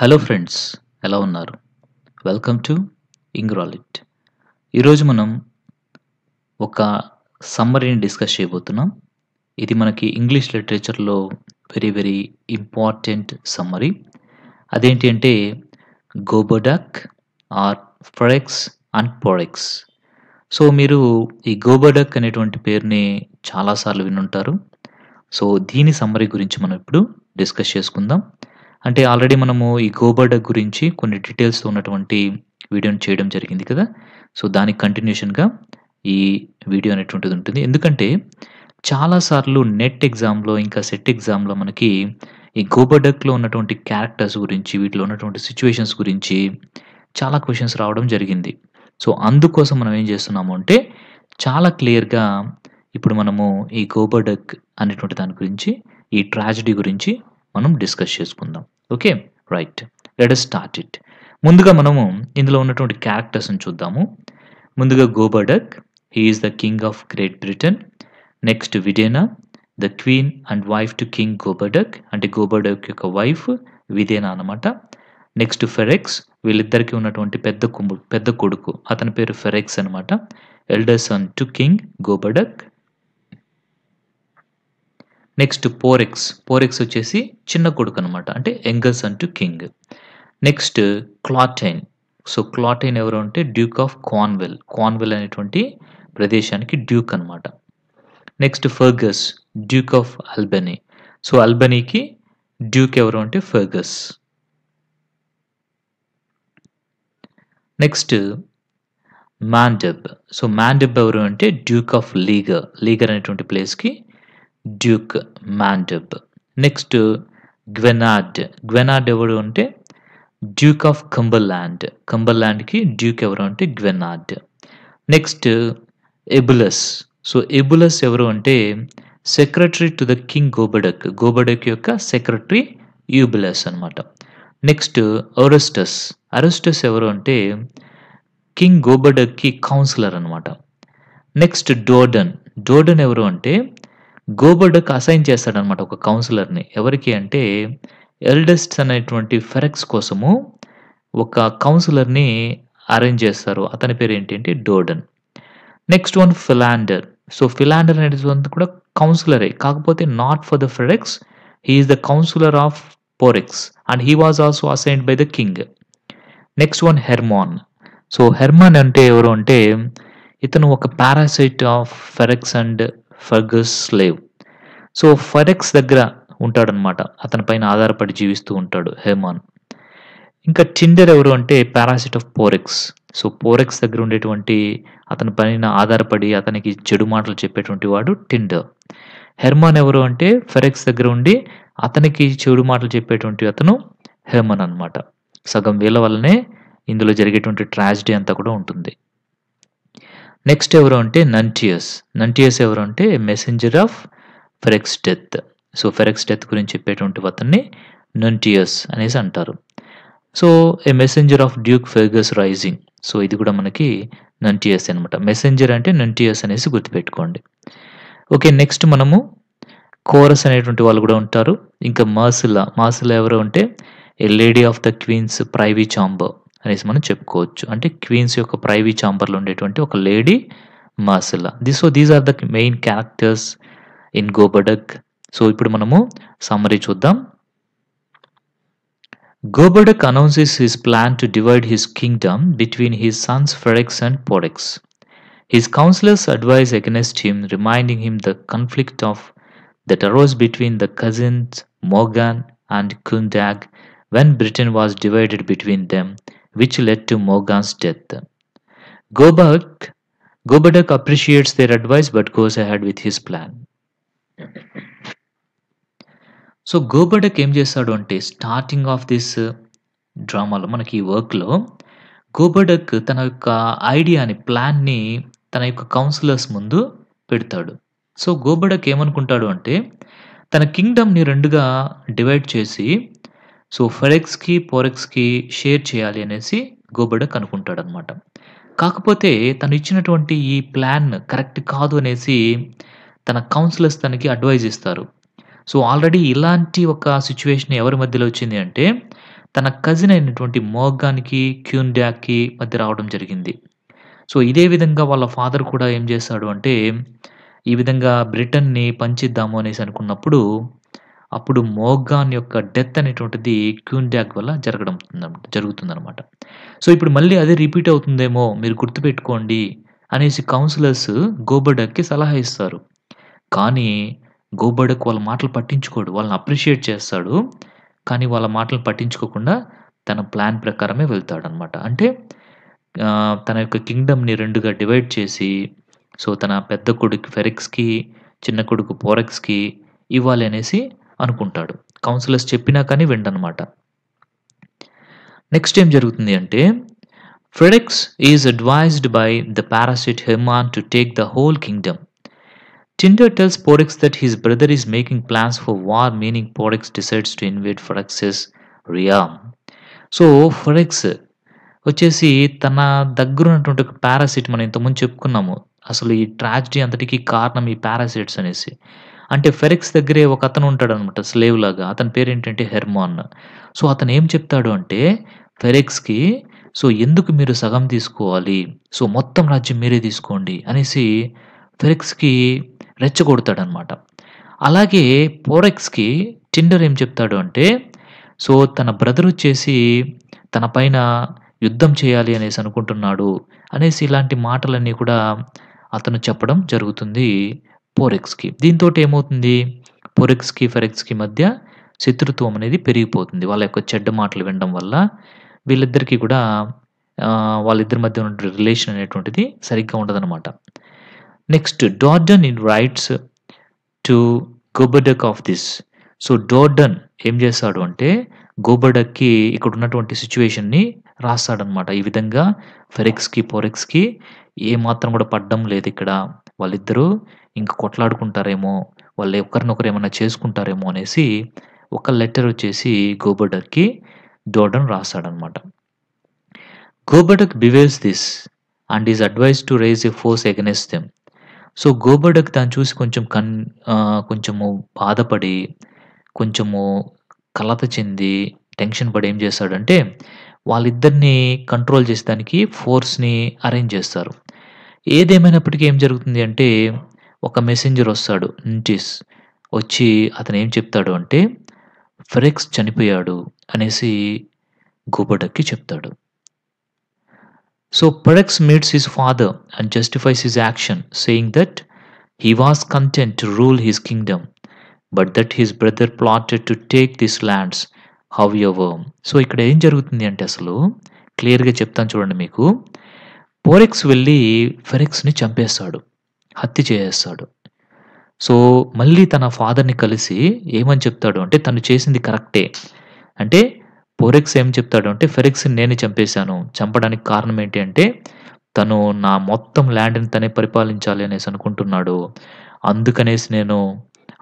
Hello friends ఎలా ఉన్నారు welcome to ఇంగ్రాలిట్ ఈరోజు మనం ఒక సమ్మరీని డిస్కస్ చేయబోతున్నాం ఇది మనకి ఇంగ్లీష్ లిటరేచర్లో వెరీ వెరీ ఇంపార్టెంట్ సమ్మరీ అదేంటి అంటే Gorboduc or Ferrex and Porrex so మీరు ఈ గోబోడాక్ అనేటువంటి పేరుని చాలాసార్లు వినుంటారు సో దీని సమ్మరీ గురించి మనం ఇప్పుడు డిస్కస్ చేసుకుందాం అంటే ఆల్రెడీ మనము ఈ గోబర్డ్ గురించి కొన్ని డీటెయిల్స్ ఉన్నటువంటి వీడియోని చేయడం జరిగింది కదా సో దానికి కంటిన్యూషన్గా ఈ వీడియో అనేటువంటిది ఉంటుంది ఎందుకంటే చాలాసార్లు నెట్ ఎగ్జామ్లో ఇంకా సెట్ ఎగ్జామ్లో మనకి ఈ గోబర్డక్లో ఉన్నటువంటి క్యారెక్టర్స్ గురించి వీటిలో ఉన్నటువంటి సిచ్యువేషన్స్ గురించి చాలా క్వశ్చన్స్ రావడం జరిగింది సో అందుకోసం మనం ఏం చేస్తున్నాము అంటే చాలా క్లియర్గా ఇప్పుడు మనము ఈ గోబర్డక్ అనేటువంటి దాని గురించి ఈ ట్రాజడీ గురించి మనం డిస్కస్ చేసుకుందాం okay right let start it ముందుగా మనము ఇందులో ఉన్నటువంటి క్యారెక్టర్స్ని చూద్దాము ముందుగా Gorboduc he is the king of Great Britain next Videna the queen and wife to king Gorboduc అంటే గోబర్డక్ యొక్క వైఫ్ విదేనా అనమాట నెక్స్ట్ ఫెరెక్స్ వీళ్ళిద్దరికీ ఉన్నటువంటి పెద్ద కుంభ పెద్ద కొడుకు అతని పేరు ఫెరెక్స్ అనమాట elder son to king Gorboduc next Porrex Porrex వచ్చేసి చిన్న కొడుకు అనమాట అంటే ఎంగల్స్ అంటూ king next Clotyn so Clotyn ఎవరు అంటే డ్యూక్ ఆఫ్ క్వాన్వెల్ క్వాన్వెల్ అనేటువంటి ప్రదేశానికి డ్యూక్ అనమాట next Fergus duke of Albany so అల్బనీకి డ్యూక్ ఎవరు అంటే ఫర్గస్ నెక్స్ట్ మాండబ్ సో మాండబ్ ఎవరు అంటే డ్యూక్ ఆఫ్ లీగర్ లీగర్ అనేటువంటి ప్లేస్కి డ్యూక్ మాండబ్ నెక్స్ట్ గ్వెనాడ్ గ్వెనాడ్ ఎవరు అంటే డ్యూక్ ఆఫ్ కంబర్లాండ్ కంబర్లాండ్కి డ్యూక్ ఎవరు అంటే Gwenard next Eubulus so Eubulus ఎవరు అంటే secretary to the king Gorboduc Gorboduc యొక్క సెక్రటరీ యూబులస్ అనమాట నెక్స్ట్ అరెస్టస్ అరెస్టస్ ఎవరు అంటే కింగ్ గోబడక్కి కౌన్సిలర్ అనమాట నెక్స్ట్ డోడన్ డోడన్ ఎవరు అంటే గోబర్డక్ అసైన్ చేస్తాడనమాట ఒక కౌన్సిలర్ని ఎవరికి అంటే ఎల్డెస్ట్ అనేటువంటి ఫెరెక్స్ కోసము ఒక కౌన్సిలర్ని అరేంజ్ చేస్తారు అతని పేరు ఏంటంటే Dordan next one Philander so Philander అనేటువంటి కూడా కౌన్సిలరే కాకపోతే not for the Ferrex is the counsellor of Porrex and he was also assigned by the king next one Hermon so Hermon అంటే ఎవరు అంటే ఇతను ఒక parasite of Ferrex and Fergus slave so Ferrex దగ్గర ఉంటాడనమాట అతని పైన ఆధారపడి జీవిస్తూ ఉంటాడు హేమాన్ ఇంకా టిండర్ ఎవరు అంటే parasite of Porrex so Porrex దగ్గర ఉండేటువంటి అతని పైన ఆధారపడి అతనికి చెడు మాటలు చెప్పేటువంటి వాడు టిండర్ హెర్మాన్ ఎవరు అంటే ఫెరెక్స్ దగ్గర ఉండి అతనికి చెడు మాటలు చెప్పేటువంటి అతను హెర్మన్ అనమాట సగం వీళ్ళ వల్లనే ఇందులో జరిగేటువంటి ట్రాజిడీ అంతా కూడా ఉంటుంది నెక్స్ట్ ఎవరు అంటే నంటియస్ నంటియస్ ఎవరు అంటే messenger of Ferrex death so Ferrex death గురించి చెప్పేటువంటి అతన్ని నంటియస్ అనేసి అంటారు so a messenger of duke Fergus rising so ఇది కూడా మనకి నంటియస్ అనమాట మెసెంజర్ అంటే నంటియస్ అనేసి గుర్తుపెట్టుకోండి ఓకే నెక్స్ట్ మనము కోరస్ అనేటువంటి వాళ్ళు కూడా ఉంటారు ఇంకా మాసిలా మాసిలా ఎవరు అంటే a lady of the queen's privy chamber అనేసి మనం చెప్పుకోవచ్చు అంటే క్వీన్స్ యొక్క ప్రైవీ ఛాంబర్లో ఉండేటువంటి ఒక lady Marcella this so these are the main characters in Gorboduc so ఇప్పుడు మనము సమ్మరీ చూద్దాం Gorboduc announces his plan to divide his kingdom between his sons Ferrex and Porrex his counsellors advise against him reminding him the conflict of that arose between the cousins Morgan and Cunedag when Britain was divided between them which led to Morgan's death. Gobadak, Gobadak appreciates their advice but goes ahead with his plan. So Gorboduc ఏం చేస్తాడు అంటే starting of this డ్రామాలో మనకి ఈ వర్క్లో గోబడక్ తన యొక్క ఐడియాని ప్లాన్ని తన యొక్క కౌన్సిలర్స్ ముందు పెడతాడు సో గోబడక్ ఏమనుకుంటాడు అంటే తన కింగ్డమ్ని రెండుగా డివైడ్ చేసి సో ఫెరెక్స్కి పోరెక్స్కి షేర్ చేయాలి అనేసి గోబెడ అనమాట కాకపోతే తను ఇచ్చినటువంటి ఈ ప్లాన్ కరెక్ట్ కాదు అనేసి తన కౌన్సిలర్స్ తనకి అడ్వైజ్ ఇస్తారు సో ఆల్రెడీ ఇలాంటి ఒక సిచ్యువేషన్ ఎవరి మధ్యలో వచ్చింది అంటే తన కజిన్ అయినటువంటి క్యూన్ క్యూన్డాక్కి మధ్య రావడం జరిగింది సో ఇదే విధంగా వాళ్ళ ఫాదర్ కూడా ఏం చేస్తాడు అంటే ఈ విధంగా బ్రిటన్ని పంచిద్దాము అనేసి అనుకున్నప్పుడు అప్పుడు మోగాన్ యొక్క డెత్ అనేటువంటిది క్యూన్డాక్ వల్ల జరగడం జరుగుతుందనమాట సో ఇప్పుడు మళ్ళీ అదే రిపీట్ అవుతుందేమో మీరు గుర్తుపెట్టుకోండి అనేసి కౌన్సిలర్స్ గోబడక్కి సలహా ఇస్తారు కానీ గోబర్డక్ వాళ్ళ మాటలు పట్టించుకోడు వాళ్ళని అప్రిషియేట్ చేస్తాడు కానీ వాళ్ళ మాటలు పట్టించుకోకుండా తన ప్లాన్ ప్రకారమే వెళ్తాడనమాట అంటే తన యొక్క కింగ్డమ్ని రెండుగా డివైడ్ చేసి సో తన పెద్ద కొడుకు ఫెరెక్స్కి చిన్న కొడుకు పోరెక్స్కి ఇవ్వాలి అనేసి అనుకుంటాడు కౌన్సిలర్స్ చెప్పినా కానీ విండనమాట నెక్స్ట్ ఏం జరుగుతుంది అంటే Ferrex is advised by the parasite Hermon to take the whole kingdom Tyndar tells Porrex that his brother is making plans for war meaning Porrex decides to invade Ferrex's realm so Ferrex వచ్చేసి తన దగ్గర ఉన్నటువంటి parasite మనం ఇంతకుముందు చెప్పుకున్నాము అసలు ఈ tragedy అంతటికీ కారణం ఈ పారాసిట్స్ అనేసి అంటే ఫెరిక్స్ దగ్గరే ఒక అతను ఉంటాడు అనమాట స్లేవ్ లాగా అతని పేరు ఏంటంటే హెర్మాన్ సో అతను ఏం చెప్తాడు అంటే ఫెరెక్స్కి సో ఎందుకు మీరు సగం తీసుకోవాలి సో మొత్తం రాజ్యం మీరే తీసుకోండి అనేసి ఫెరెక్స్కి రెచ్చగొడతాడనమాట అలాగే పోరెక్స్కి టిండర్ ఏం చెప్తాడు అంటే సో తన బ్రదర్ వచ్చేసి తన పైన యుద్ధం చేయాలి అనేసి అనుకుంటున్నాడు అనేసి ఇలాంటి మాటలన్నీ కూడా అతను చెప్పడం జరుగుతుంది ఫోర్ ఎక్స్కి దీంతో ఏమవుతుంది ఫోర్ ఎక్స్కి ఫర్ ఎక్స్కి మధ్య శత్రుత్వం అనేది పెరిగిపోతుంది వాళ్ళ యొక్క చెడ్డ మాటలు వినడం వల్ల వీళ్ళిద్దరికీ కూడా వాళ్ళిద్దరి మధ్య ఉన్న రిలేషన్ అనేటువంటిది సరిగ్గా ఉండదన్నమాట next Dordan in writes to Gorboduc of this so Dordan ఏం చేస్తాడు అంటే గోబర్డక్కి ఇక్కడ ఉన్నటువంటి సిచ్యువేషన్ని రాస్తాడనమాట ఈ విధంగా ఫెరెక్స్కి పోరెక్స్కి ఏమాత్రం కూడా పడ్డం లేదు ఇక్కడ వాళ్ళిద్దరూ ఇంక కొట్లాడుకుంటారేమో వాళ్ళు ఒకరినొకరు ఏమైనా చేసుకుంటారేమో అనేసి ఒక లెటర్ వచ్చేసి గోబర్డక్కి దోడన్ రాస్తాడనమాట Gorboduc bewares this and is advise to raise a force against them so Gorboduc దాన్ని చూసి కొంచెం కన్ కొంచెము బాధపడి కొంచెము కలత చెంది టెన్షన్ పడి ఏం చేస్తాడంటే వాళ్ళిద్దరిని కంట్రోల్ చేసేదానికి ఫోర్స్ని అరేంజ్ చేస్తారు ఏదేమైనప్పటికీ ఏం జరుగుతుంది అంటే ఒక మెసెంజర్ వస్తాడు నింటిస్ వచ్చి అతను ఏం చెప్తాడు అంటే ఫ్రెక్స్ చనిపోయాడు అనేసి గోబడక్కి చెప్తాడు so Ferrex meets his father and justifies his action saying that he was content to rule his kingdom but that his brother plotted to take this lands however so ఇక్కడ ఏం జరుగుతుంది అంటే అసలు క్లియర్గా చెప్తాను చూడండి మీకు పోరెక్స్ వెళ్ళి ఫెరెక్స్ని చంపేస్తాడు హత్య చేసేస్తాడు సో మళ్ళీ తన ఫాదర్ని కలిసి ఏమని చెప్తాడు అంటే తను చేసింది కరెక్టే అంటే పోరెక్స్ ఏం చెప్తాడు అంటే ఫెరెక్స్ని నేనే చంపేశాను చంపడానికి కారణం ఏంటి అంటే తను నా మొత్తం ల్యాండ్ని తనే పరిపాలించాలి అనేసి అనుకుంటున్నాడు అందుకనేసి నేను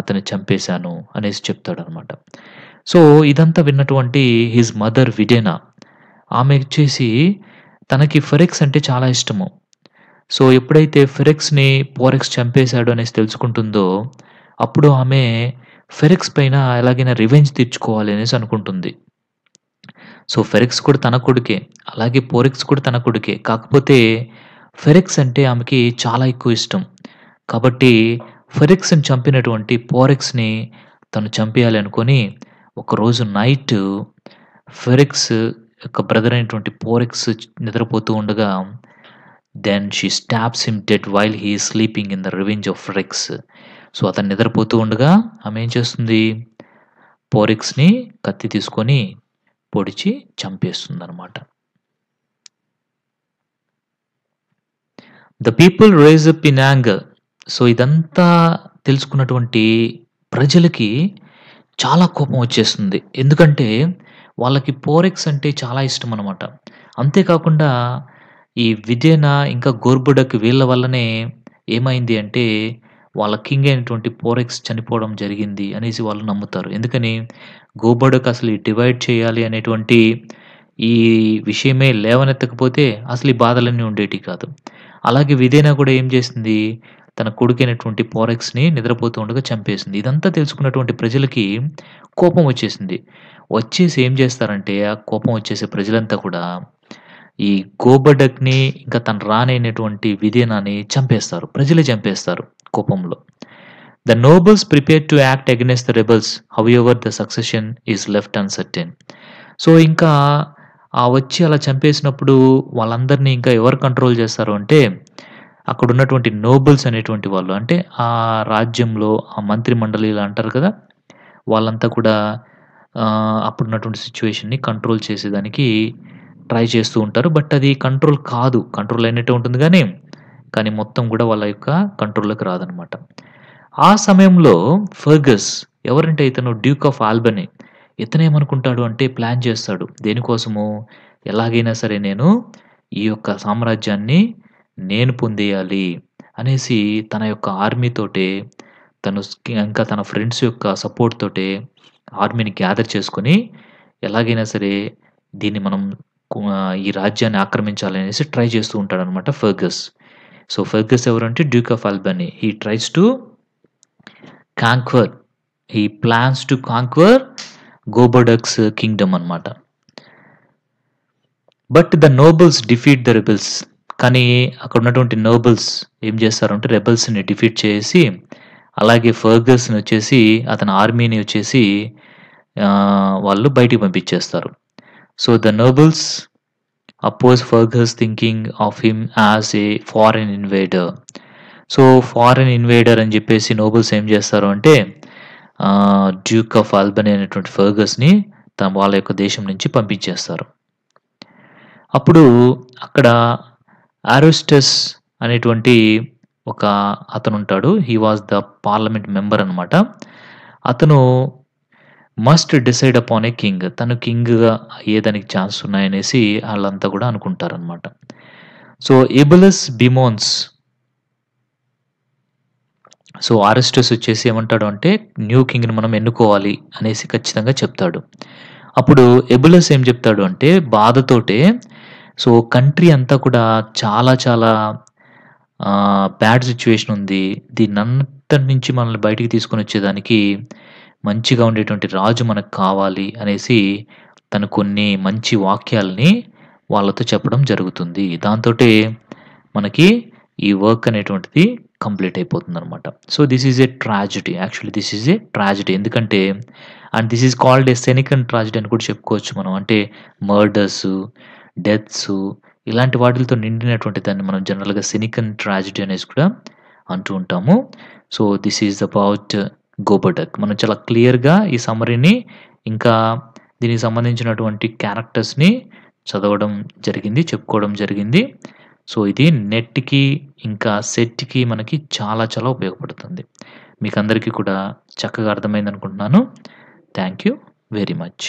అతన్ని చంపేశాను అనేసి చెప్తాడు అనమాట సో ఇదంతా విన్నటువంటి హిజ్ మదర్ విడేనా ఆమె వచ్చేసి తనకి ఫెరెక్స్ అంటే చాలా ఇష్టము సో ఎప్పుడైతే ఫెరెక్స్ని పోరెక్స్ చంపేశాడు అనేసి తెలుసుకుంటుందో అప్పుడు ఆమె ఫెరెక్స్ పైన ఎలాగైనా రివెంజ్ తెచ్చుకోవాలి అనేసి అనుకుంటుంది సో ఫెరెక్స్ కూడా తన కొడుకే అలాగే పోరెక్స్ కూడా తన కొడుకే కాకపోతే ఫెరెక్స్ అంటే ఆమెకి చాలా ఎక్కువ ఇష్టం కాబట్టి ఫెరెక్స్ని చంపినటువంటి పోరెక్స్ని తను చంపేయాలి అనుకొని ఒకరోజు నైట్ ఫెరెక్స్ యొక్క బ్రదర్ అయినటువంటి పోరెక్స్ నిద్రపోతూ ఉండగా then she stabs him dead while he sleeping in the revenge of Rex so అతను నిద్రపోతూ ఉండగా ఆమె ఏం చేస్తుంది పోరెక్స్ని కత్తి తీసుకొని పొడిచి చంపేస్తుంది అనమాట the people rage up in యాంగ్ సో ఇదంతా తెలుసుకున్నటువంటి ప్రజలకి చాలా కోపం వచ్చేస్తుంది ఎందుకంటే వాళ్ళకి పోరెక్స్ అంటే చాలా ఇష్టం అనమాట అంతేకాకుండా ఈ విజయన ఇంకా గోర్బుడక్ వీళ్ళ వల్లనే ఏమైంది అంటే వాళ్ళ కింగ్ అయినటువంటి పోరెక్స్ చనిపోవడం జరిగింది అనేసి వాళ్ళు నమ్ముతారు ఎందుకని గోబడకు అసలు డివైడ్ చేయాలి అనేటువంటి ఈ విషయమే లేవనెత్తకపోతే అసలు ఈ బాధలన్నీ ఉండేటి కాదు అలాగే విదేన కూడా ఏం చేసింది తన కొడుకైనటువంటి పోరెక్స్ని నిద్రపోతూ ఉండగా చంపేసింది ఇదంతా తెలుసుకున్నటువంటి ప్రజలకి కోపం వచ్చేసింది వచ్చేసి ఏం చేస్తారంటే ఆ కోపం వచ్చేసి ప్రజలంతా కూడా ఈ గోబడక్ని ఇంకా తను రానైనటువంటి విధేనాన్ని చంపేస్తారు ప్రజలే చంపేస్తారు కోపంలో the nobles prepare to act against the rebels however the succession is left uncertain so ఇంకా ఆ వచ్చి అలా చంపేసినప్పుడు వాళ్ళందరినీ ఇంకా ఎవరు కంట్రోల్ చేస్తారు అంటే అక్కడ ఉన్నటువంటి నోబుల్స్ అనేటువంటి వాళ్ళు అంటే ఆ రాజ్యంలో ఆ మంత్రి మండలి ఇలా అంటారు కదా వాళ్ళంతా కూడా అప్పుడున్నటువంటి సిచ్యువేషన్ని కంట్రోల్ చేసేదానికి ట్రై చేస్తూ ఉంటారు బట్ అది కంట్రోల్ కాదు కంట్రోల్ అయినట్టే ఉంటుంది కానీ కానీ మొత్తం కూడా వాళ్ళ యొక్క కంట్రోల్లోకి రాదనమాట ఆ సమయంలో ఫర్గస్ ఎవరంటే ఇతను డ్యూక్ ఆఫ్ ఆల్బనీ ఇతను ఏమనుకుంటాడు అంటే ప్లాన్ చేస్తాడు దేనికోసము ఎలాగైనా సరే నేను ఈ యొక్క సామ్రాజ్యాన్ని నేను పొందేయాలి అనేసి తన యొక్క ఆర్మీతోటే తను ఇంకా తన ఫ్రెండ్స్ యొక్క సపోర్ట్ తోటే ఆర్మీని గ్యాదర్ చేసుకొని ఎలాగైనా సరే దీన్ని మనం ఈ రాజ్యాన్ని ఆక్రమించాలనేసి ట్రై చేస్తూ ఉంటాడు అనమాట ఫర్గస్ సో ఫర్గస్ ఎవరంటే Duke of Albany he tries to conquer he plans to conquer Gorboduc's kingdom అనమాట but the nobles defeat the rebels కానీ అక్కడ ఉన్నటువంటి నోబల్స్ ఏం చేస్తారంటే రెబల్స్ని డిఫీట్ చేసి అలాగే ఫర్గస్ని వచ్చేసి అతని ఆర్మీని వచ్చేసి వాళ్ళు బయటికి పంపించేస్తారు so the nobles oppose Fergus thinking of him as a foreign invader so foreign invader అని చెప్పేసి నోబుల్స్ ఏం చేస్తారు అంటే డ్యూక్ ఆఫ్ ఆల్బని అనేటువంటి ఫర్గస్ని తమ వాళ్ళ యొక్క దేశం నుంచి పంపించేస్తారు అప్పుడు అక్కడ ఆరోస్టస్ అనేటువంటి ఒక అతను ఉంటాడు he was the parliament member అనమాట అతను must decide upon a king తను కింగ్గా అయ్యేదానికి ఛాన్స్ ఉన్నాయనేసి వాళ్ళంతా కూడా అనుకుంటారనమాట సో ఎబులస్ బిమోన్స్ సో ఆరెస్టెస్ వచ్చేసి ఏమంటాడు అంటే న్యూ కింగ్ని మనం ఎన్నుకోవాలి అనేసి ఖచ్చితంగా చెప్తాడు అప్పుడు ఎబులస్ ఏం చెప్తాడు అంటే బాధతోటే సో కంట్రీ అంతా కూడా చాలా చాలా బ్యాడ్ సిచ్యువేషన్ ఉంది దీన్ని అంతటి నుంచి మనల్ని బయటికి తీసుకొని వచ్చేదానికి మంచిగా ఉండేటువంటి రాజు మనకు కావాలి అనేసి తను కొన్ని మంచి వాక్యాలని వాళ్ళతో చెప్పడం జరుగుతుంది దాంతో మనకి ఈ వర్క్ అనేటువంటిది కంప్లీట్ అయిపోతుంది అనమాట so this is a tragedy actually this is a tragedy ఎందుకంటే and this is called a Senecan tragedy అని కూడా చెప్పుకోవచ్చు మనం అంటే మర్డర్స్ డెత్స్ ఇలాంటి వాటిలతో నిండినటువంటి దాన్ని మనం జనరల్గా సినికన్ ట్రాజిడీ అనేసి కూడా అంటూ ఉంటాము so this is about Gorboduc మనం చాలా క్లియర్గా ఈ సమ్మరీని ఇంకా దీనికి సంబంధించినటువంటి క్యారెక్టర్స్ని చదవడం జరిగింది చెప్పుకోవడం జరిగింది సో ఇది నెట్కి ఇంకా సెట్కి మనకి చాలా చాలా ఉపయోగపడుతుంది మీకు కూడా చక్కగా అర్థమైంది అనుకుంటున్నాను థ్యాంక్ యూ వెరీ మచ్